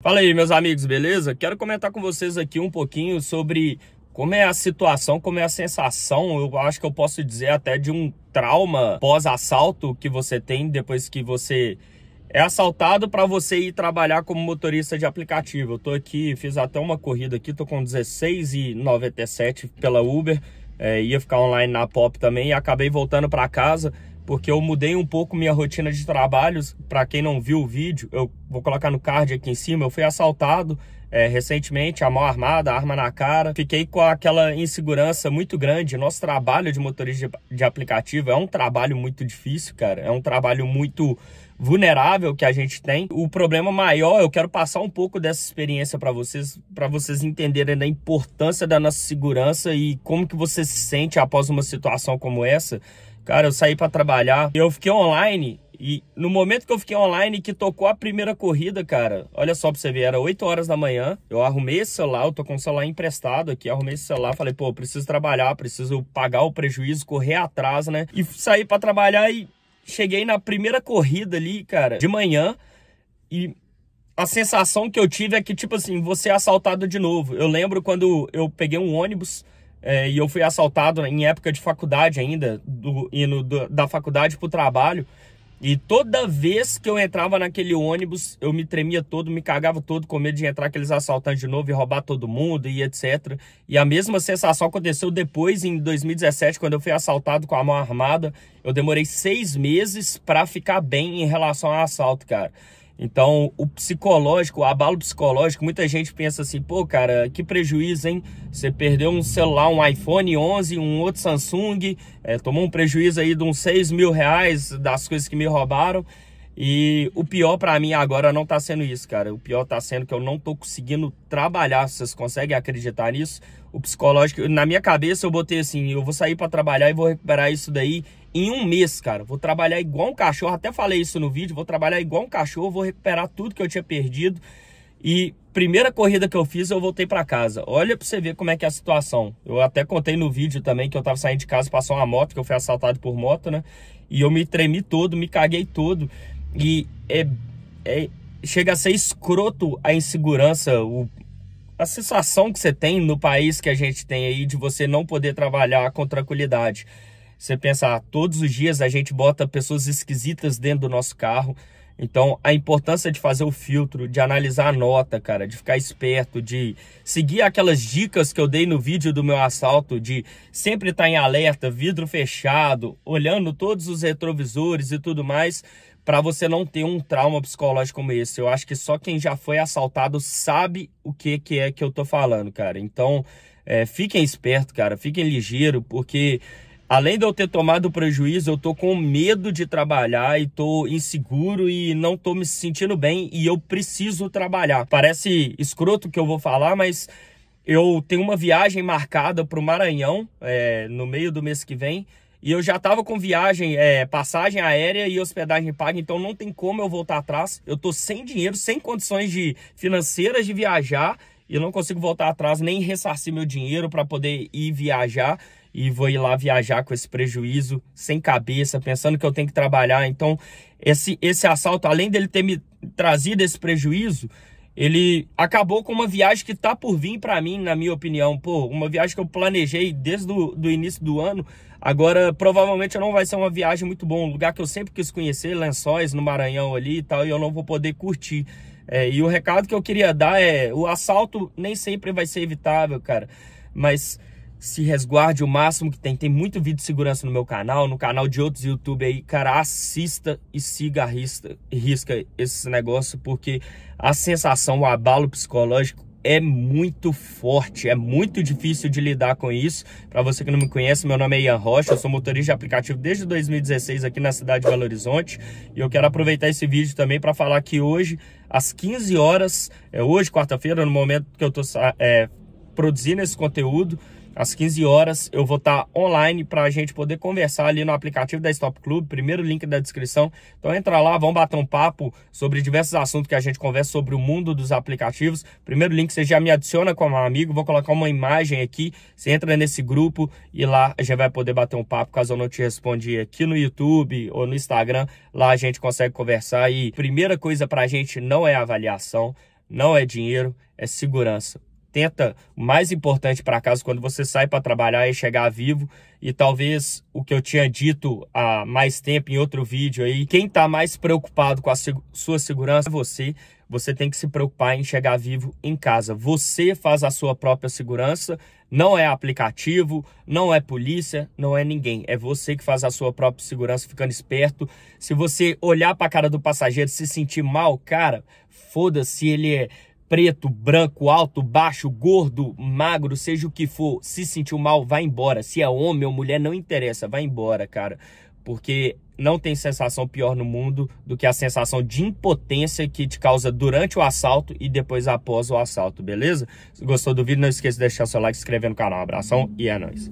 Fala aí, meus amigos, beleza? Quero comentar com vocês aqui um pouquinho sobre como é a situação, como é a sensação, eu acho que eu posso dizer até de um trauma pós-assalto que você tem depois que você é assaltado para você ir trabalhar como motorista de aplicativo. Eu tô aqui, fiz até uma corrida aqui, tô com 16,97 pela Uber, é, ia ficar online na Pop também e acabei voltando para casa porque eu mudei um pouco minha rotina de trabalhos. Para quem não viu o vídeo, eu vou colocar no card aqui em cima. Eu fui assaltado é, recentemente, a mão armada, a arma na cara. Fiquei com aquela insegurança muito grande. Nosso trabalho de motorista de aplicativo é um trabalho muito difícil, cara. É um trabalho muito vulnerável que a gente tem. O problema maior, eu quero passar um pouco dessa experiência para vocês, para vocês entenderem a importância da nossa segurança e como que você se sente após uma situação como essa. Cara, eu saí para trabalhar e eu fiquei online e no momento que eu fiquei online, que tocou a primeira corrida, cara, olha só pra você ver, era 8 horas da manhã, eu arrumei esse celular, eu tô com o celular emprestado aqui, arrumei esse celular, falei, pô, preciso trabalhar, preciso pagar o prejuízo, correr atrás, né? E saí para trabalhar e cheguei na primeira corrida ali, cara, de manhã, e a sensação que eu tive é que, tipo assim, você é assaltado de novo. Eu lembro quando eu peguei um ônibus é, e eu fui assaltado em época de faculdade ainda, do, indo do, da faculdade pro trabalho. E toda vez que eu entrava naquele ônibus, eu me tremia todo, me cagava todo com medo de entrar aqueles assaltantes de novo e roubar todo mundo e etc. E a mesma sensação aconteceu depois, em 2017, quando eu fui assaltado com a mão armada. Eu demorei seis meses para ficar bem em relação ao assalto, cara. Então, o psicológico, o abalo psicológico, muita gente pensa assim, pô, cara, que prejuízo, hein? Você perdeu um celular, um iPhone 11, um outro Samsung, é, tomou um prejuízo aí de uns 6 mil reais das coisas que me roubaram. E o pior para mim agora não tá sendo isso, cara. O pior tá sendo que eu não tô conseguindo trabalhar. Vocês conseguem acreditar nisso? o psicológico. Na minha cabeça eu botei assim, eu vou sair para trabalhar e vou recuperar isso daí em um mês, cara. Vou trabalhar igual um cachorro, até falei isso no vídeo, vou trabalhar igual um cachorro, vou recuperar tudo que eu tinha perdido. E primeira corrida que eu fiz, eu voltei para casa. Olha para você ver como é que é a situação. Eu até contei no vídeo também que eu tava saindo de casa, passou uma moto, que eu fui assaltado por moto, né? E eu me tremi todo, me caguei todo. E é, é chega a ser escroto a insegurança, o, a sensação que você tem no país que a gente tem aí de você não poder trabalhar com tranquilidade. Você pensar, ah, todos os dias a gente bota pessoas esquisitas dentro do nosso carro. Então, a importância de fazer o filtro, de analisar a nota, cara, de ficar esperto, de seguir aquelas dicas que eu dei no vídeo do meu assalto, de sempre estar tá em alerta, vidro fechado, olhando todos os retrovisores e tudo mais, para você não ter um trauma psicológico como esse. Eu acho que só quem já foi assaltado sabe o que, que é que eu tô falando, cara. Então, é, fiquem esperto, cara, fiquem ligeiro, porque além de eu ter tomado prejuízo, eu tô com medo de trabalhar e tô inseguro e não tô me sentindo bem e eu preciso trabalhar. Parece escroto que eu vou falar, mas eu tenho uma viagem marcada pro Maranhão é, no meio do mês que vem e eu já tava com viagem, é, passagem aérea e hospedagem paga, então não tem como eu voltar atrás. Eu tô sem dinheiro, sem condições de financeiras de viajar e eu não consigo voltar atrás nem ressarcir meu dinheiro para poder ir viajar e vou ir lá viajar com esse prejuízo sem cabeça, pensando que eu tenho que trabalhar. Então, esse esse assalto, além dele ter me trazido esse prejuízo, ele acabou com uma viagem que tá por vir para mim, na minha opinião. Pô, uma viagem que eu planejei desde do, início do ano. Agora, provavelmente não vai ser uma viagem muito boa, um lugar que eu sempre quis conhecer, Lençóis, no Maranhão ali e tal, e eu não vou poder curtir. É, e o recado que eu queria dar é, o assalto nem sempre vai ser evitável, cara. Mas se resguarde o máximo que tem. Tem muito vídeo de segurança no meu canal, no canal de outros YouTube aí. Cara, assista e siga a risca, risca esse negócio, porque a sensação, o abalo psicológico é muito forte, é muito difícil de lidar com isso. Para você que não me conhece, meu nome é Ian Rocha, eu sou motorista de aplicativo desde 2016 aqui na cidade de Belo Horizonte. E eu quero aproveitar esse vídeo também para falar que hoje, às 15 horas, é hoje, quarta-feira, no momento que eu estou é, produzindo esse conteúdo, às 15 horas eu vou estar tá online para a gente poder conversar ali no aplicativo da Stop Club, primeiro link da descrição. Então entra lá, vamos bater um papo sobre diversos assuntos que a gente conversa sobre o mundo dos aplicativos. Primeiro link você já me adiciona como amigo, vou colocar uma imagem aqui, você entra nesse grupo e lá a gente vai poder bater um papo caso eu não te responda aqui no YouTube ou no Instagram. Lá a gente consegue conversar e primeira coisa para a gente não é avaliação, não é dinheiro, é segurança o mais importante para casa quando você sai para trabalhar é chegar vivo. E talvez o que eu tinha dito há mais tempo em outro vídeo aí, quem está mais preocupado com a sua segurança é você. Você tem que se preocupar em chegar vivo em casa. Você faz a sua própria segurança, não é aplicativo, não é polícia, não é ninguém. É você que faz a sua própria segurança ficando esperto. Se você olhar para a cara do passageiro e se sentir mal, cara, foda-se, ele é preto, branco, alto, baixo, gordo, magro, seja o que for, se sentiu mal, vai embora. Se é homem ou mulher, não interessa, vai embora, cara. Porque não tem sensação pior no mundo do que a sensação de impotência que te causa durante o assalto e depois após o assalto, beleza? Se gostou do vídeo, não esqueça de deixar seu like, se inscrever no canal. Um abração e é nóis.